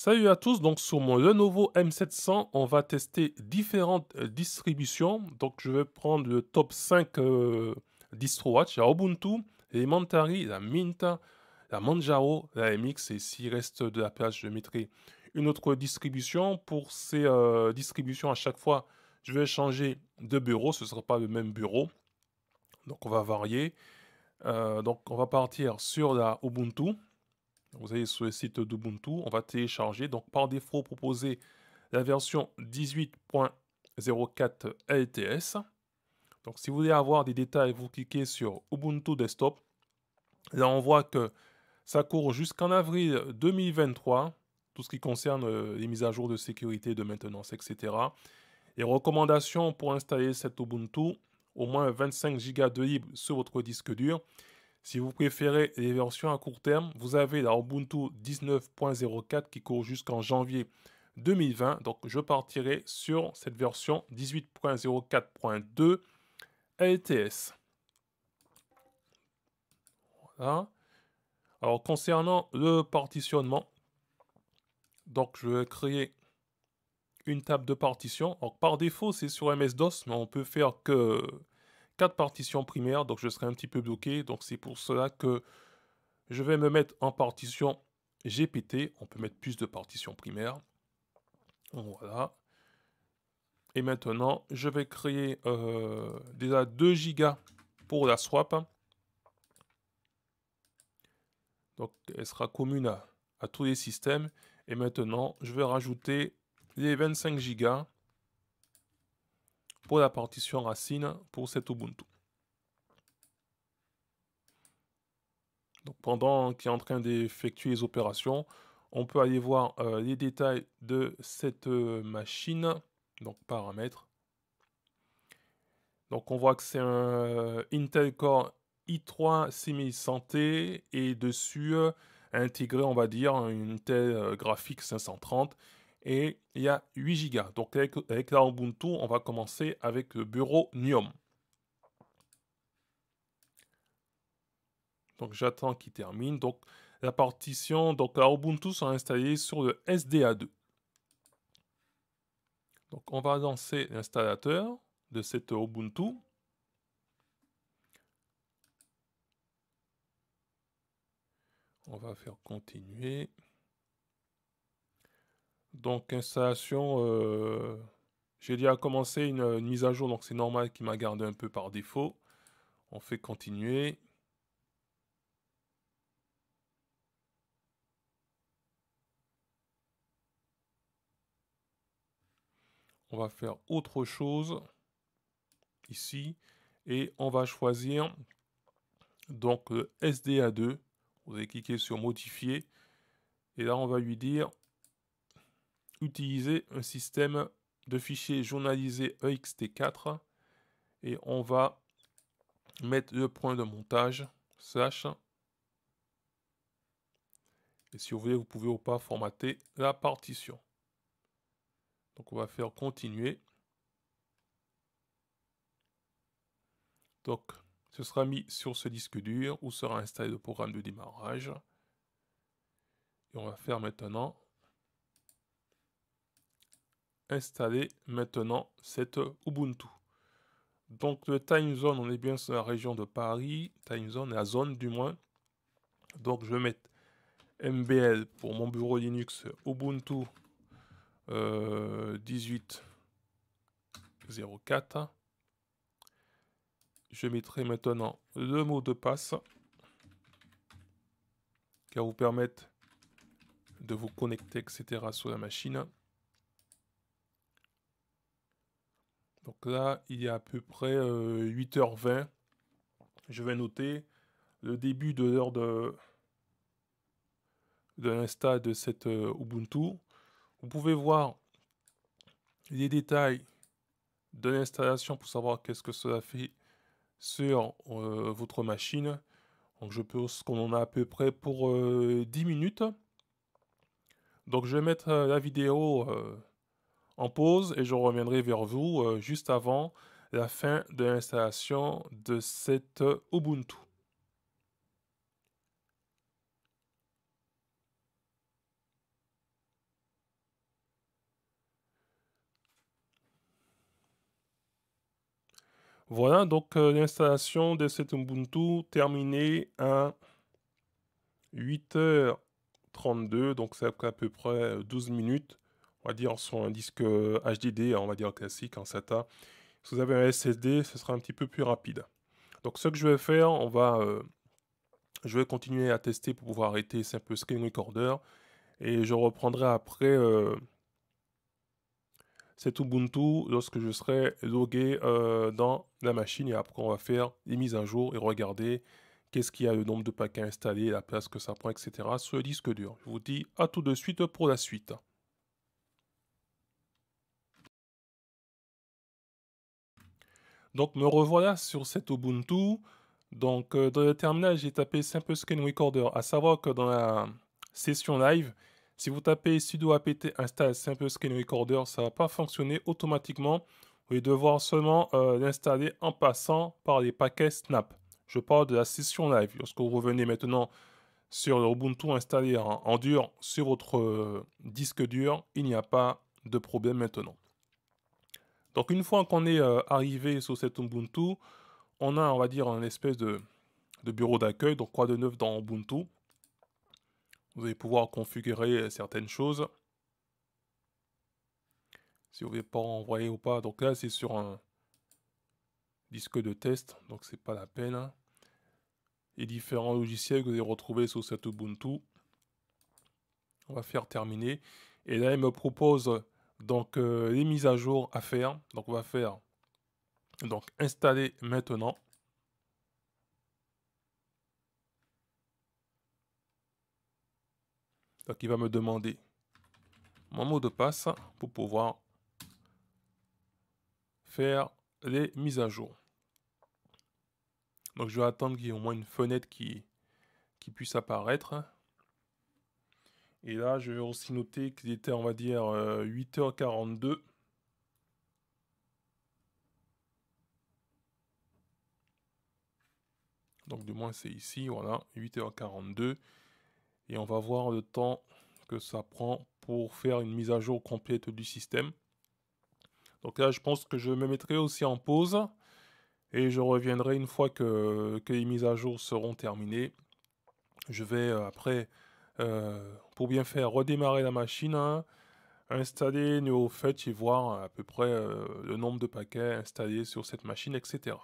Salut à tous, donc sur mon Lenovo M700, on va tester différentes euh, distributions. Donc je vais prendre le top 5 euh, DistroWatch, la Ubuntu, les Ubuntu, la Minta, la Manjaro, la MX, et s'il reste de la place, je mettrai une autre distribution. Pour ces euh, distributions, à chaque fois, je vais changer de bureau, ce ne sera pas le même bureau. Donc on va varier. donc on va partir sur la Ubuntu. Vous allez sur le site d'Ubuntu, on va télécharger. Donc par défaut proposer la version 18.04 LTS. Donc si vous voulez avoir des détails, vous cliquez sur Ubuntu Desktop. Là on voit que ça court jusqu'en avril 2023, tout ce qui concerne euh, les mises à jour de sécurité, de maintenance, etc. Les recommandations pour installer cet Ubuntu, au moins 25 Go de libre sur votre disque dur si vous préférez les versions à court terme, vous avez la Ubuntu 19.04 qui court jusqu'en janvier 2020. Donc je partirai sur cette version 18.04.2 LTS. Voilà. Alors concernant le partitionnement, donc je vais créer une table de partition. par défaut, c'est sur MS-DOS, mais on peut faire que quatre partitions primaires, donc je serai un petit peu bloqué. Donc c'est pour cela que je vais me mettre en partition GPT. On peut mettre plus de partitions primaires. Voilà. Et maintenant, je vais créer euh, déjà 2 gigas pour la swap. Donc elle sera commune à, tous les systèmes. Et maintenant, je vais rajouter les 25 gigas pour la partition racine pour cet Ubuntu. Donc pendant qu'il est en train d'effectuer les opérations, on peut aller voir euh, les détails de cette euh, machine, donc paramètres. Donc on voit que c'est un euh, Intel Core i3 6100T et dessus intégré on va dire une Intel graphique 530 et il y a 8 Go. Donc avec, la Ubuntu, on va commencer avec le bureau Nium. Donc j'attends qu'il termine. Donc la partition, donc la Ubuntu sera installée sur le SDA2. Donc on va lancer l'installateur de cette Ubuntu. On va faire continuer. Donc, installation, euh, j'ai déjà commencé une, mise à jour, donc c'est normal qu'il m'a gardé un peu par défaut. On fait continuer. On va faire autre chose ici et on va choisir donc SDA2. Vous allez cliquer sur modifier et là on va lui dire utiliser un système de fichiers journalisé EXT4 et on va mettre le point de montage slash. Et si vous voulez, vous pouvez ou pas formater la partition. Donc on va faire continuer. Donc ce sera mis sur ce disque dur où sera installé le programme de démarrage. Et on va faire maintenant installer maintenant cette Ubuntu. Donc le time zone, on est bien sur la région de Paris, time zone, la zone du moins. Donc je vais mettre MBL pour mon bureau Linux Ubuntu euh, 18.04. Je mettrai maintenant le mot de passe qui va vous permettre de vous connecter, etc. sur la machine. Donc là, il est à peu près 8h20. Euh, je vais noter le début de l'heure de, de de cette euh, Ubuntu. Vous pouvez voir les détails de l'installation pour savoir qu'est-ce que cela fait sur euh, votre machine. Donc je pense qu'on en a à peu près pour 10 minutes. Donc je vais mettre la vidéo en pause et je reviendrai vers vous euh, juste avant la fin de l'installation de cet euh, Ubuntu. Voilà donc euh, l'installation de cet Ubuntu terminée à 8h32, donc ça à peu près 12 minutes on va dire, sur un disque HDD, euh, on va dire classique, en SATA. Si vous avez un SSD, ce sera un petit peu plus rapide. Donc ce que je vais faire, on va, euh, je vais continuer à tester pour pouvoir arrêter Simple Screen Recorder. Et je reprendrai après euh, cet Ubuntu lorsque je serai logué dans la machine. Et après, on va faire les mises à jour et regarder qu'est-ce qu'il y a, le nombre de paquets installés, la place que ça prend, etc. sur le disque dur. Je vous dis à tout de suite pour la suite. Donc me revoilà sur cet Ubuntu. Donc euh, dans le terminal, j'ai tapé Simple Screen Recorder. À savoir que dans la session live, si vous tapez sudo apt install Simple Screen Recorder, ça va pas fonctionner automatiquement. Vous allez devoir seulement euh, l'installer en passant par les paquets Snap. Je parle de la session live. Lorsque vous revenez maintenant sur l'Ubuntu Ubuntu installé en, dur sur votre euh, disque dur, il n'y a pas de problème maintenant. Donc une fois qu'on est euh, arrivé sur cette Ubuntu, on a, on va dire, un espèce de, bureau d'accueil. Donc quoi de neuf dans Ubuntu Vous allez pouvoir configurer euh, certaines choses. Si vous ne voulez pas envoyer ou pas. Donc là, c'est sur un disque de test, donc c'est pas la peine. Les différents logiciels que vous allez retrouver sur cet Ubuntu. On va faire terminer. Et là, il me propose donc, euh, les mises à jour à faire. Donc, on va faire installer maintenant. Donc, il va me demander mon mot de passe pour pouvoir faire les mises à jour. Donc, je vais attendre qu'il y ait au moins une fenêtre qui puisse apparaître. Et là, je vais aussi noter qu'il était, on va dire, 8h42. Euh, Donc du moins c'est ici, voilà, 8h42. Et on va voir le temps que ça prend pour faire une mise à jour complète du système. Donc là, je pense que je me mettrai aussi en pause. Et je reviendrai une fois que, les mises à jour seront terminées. Je vais euh, après euh, pour bien faire redémarrer la machine, hein, installer NeoFetch et voir à peu près euh, le nombre de paquets installés sur cette machine, etc.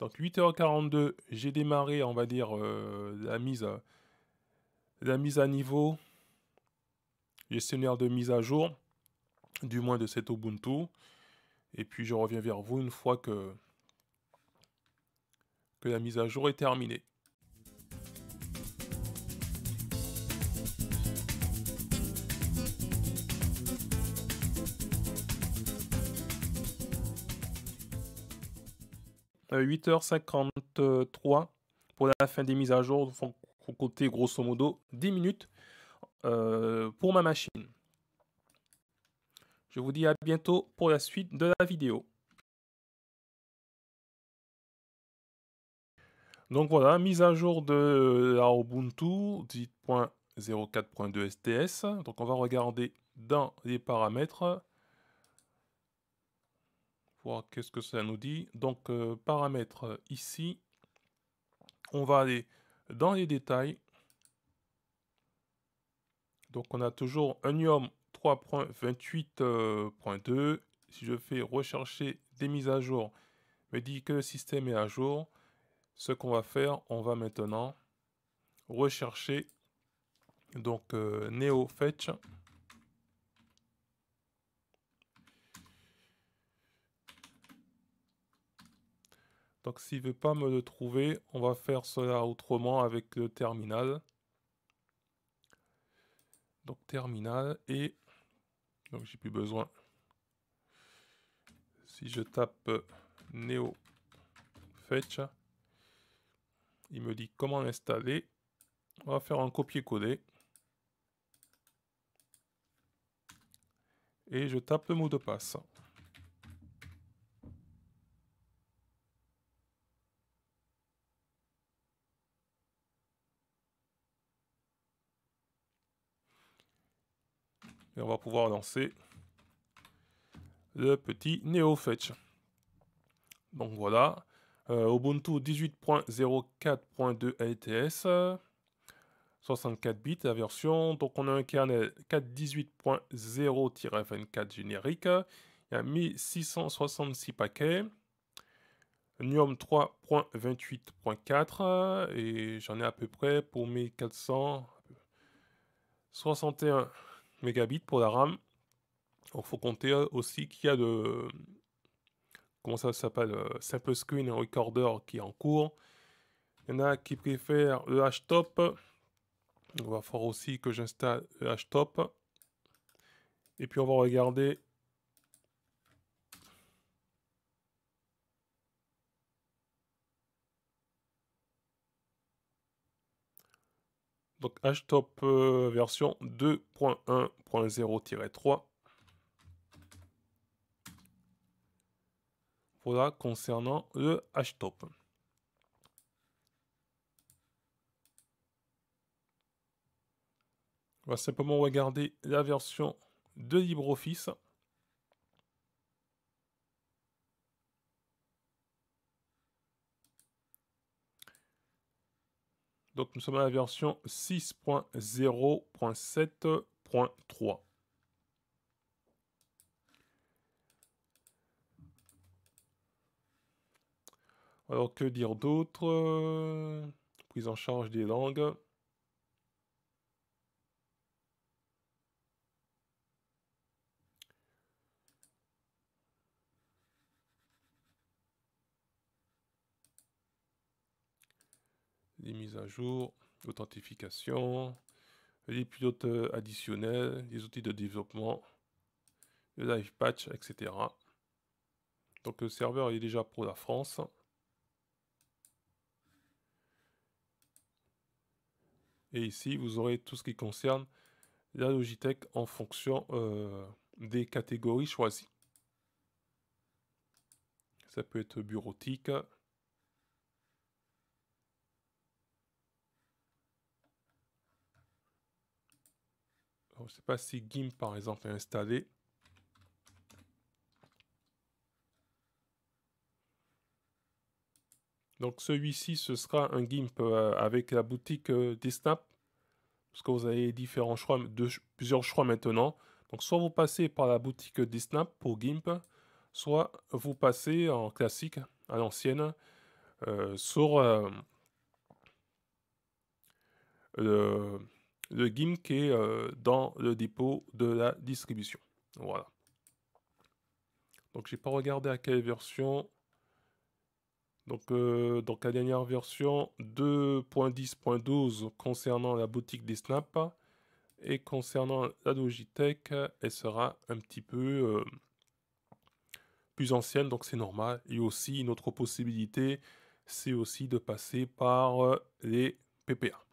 Donc 8h42, j'ai démarré, on va dire, euh, la, mise à, la mise à niveau, gestionnaire de mise à jour, du moins de cet Ubuntu. Et puis je reviens vers vous une fois que, que la mise à jour est terminée. 8h53 euh, pour la fin des mises à jour. Donc, côté grosso modo 10 minutes euh, pour ma machine. Je vous dis à bientôt pour la suite de la vidéo. Donc voilà, mise à jour de euh, la Ubuntu 10.04.2 STS. Donc on va regarder dans les paramètres qu'est-ce que ça nous dit. Donc, euh, paramètres euh, ici. On va aller dans les détails. Donc, on a toujours Unium 3.28.2. Euh, si je fais rechercher des mises à jour, me dit que le système est à jour. Ce qu'on va faire, on va maintenant rechercher donc neo fetch Donc s'il ne veut pas me le trouver, on va faire cela autrement avec le terminal. Donc terminal et... Donc j'ai plus besoin. Si je tape Neo Fetch, il me dit comment l'installer. On va faire un copier-coller. Et je tape le mot de passe. Et on va pouvoir lancer le petit NeoFetch. Donc voilà. Euh, Ubuntu 18.04.2 LTS. 64 bits la version. Donc on a un kernel 4.18.0-24 générique. Il y a 1666 paquets. nium 3.28.4 et j'en ai à peu près pour mes mégabits pour la RAM. il faut compter euh, aussi qu'il y a de. Comment ça s'appelle euh, Simple Screen Recorder qui est en cours. Il y en a qui préfèrent le H-Top. Il va falloir aussi que j'installe le H-Top. Et puis on va regarder Donc HTOP euh, version 2.1.0-3. Voilà concernant le HTOP. On va simplement regarder la version de LibreOffice. Donc nous sommes à la version 6.0.7.3. Alors que dire d'autre Prise en charge des langues. l'authentification, authentification, les pilotes euh, additionnels, les outils de développement, le live patch, etc. Donc le serveur est déjà pour la France. Et ici, vous aurez tout ce qui concerne la Logitech en fonction euh, des catégories choisies. Ça peut être bureautique, je ne sais pas si GIMP, par exemple, est installé. Donc celui-ci, ce sera un GIMP euh, avec la boutique euh, D-Snap. Parce que vous avez différents choix, plusieurs choix maintenant. Donc soit vous passez par la boutique D-Snap pour GIMP, soit vous passez en classique, à l'ancienne, euh, sur le, le GIMP qui est euh, dans le dépôt de la distribution. Voilà. Donc j'ai pas regardé à quelle version. Donc euh, la dernière version 2.10.12 concernant la boutique des snaps et concernant la Logitech, elle sera un petit peu euh, plus ancienne, donc c'est normal. Et aussi une autre possibilité, c'est aussi de passer par les PPA.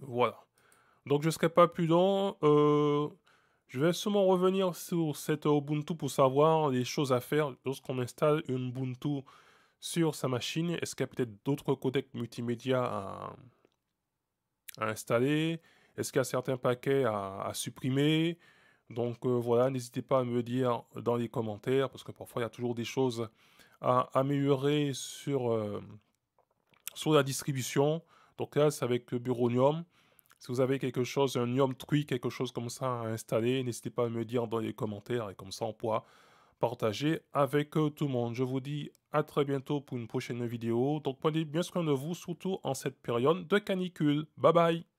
Voilà. Donc je ne serai pas prudent. Euh, je vais sûrement revenir sur cette Ubuntu pour savoir les choses à faire lorsqu'on installe une Ubuntu sur sa machine. Est-ce qu'il y a peut-être d'autres codecs multimédia à, installer Est-ce qu'il y a certains paquets à, supprimer Donc euh, voilà, n'hésitez pas à me dire dans les commentaires parce que parfois il y a toujours des choses à améliorer sur, euh, sur la distribution. Donc là, c'est avec Buronium. Si vous avez quelque chose, un yom quelque chose comme ça à installer, n'hésitez pas à me dire dans les commentaires et comme ça on pourra partager avec euh, tout le monde. Je vous dis à très bientôt pour une prochaine vidéo. Donc prenez bien soin de vous, surtout en cette période de canicule. Bye bye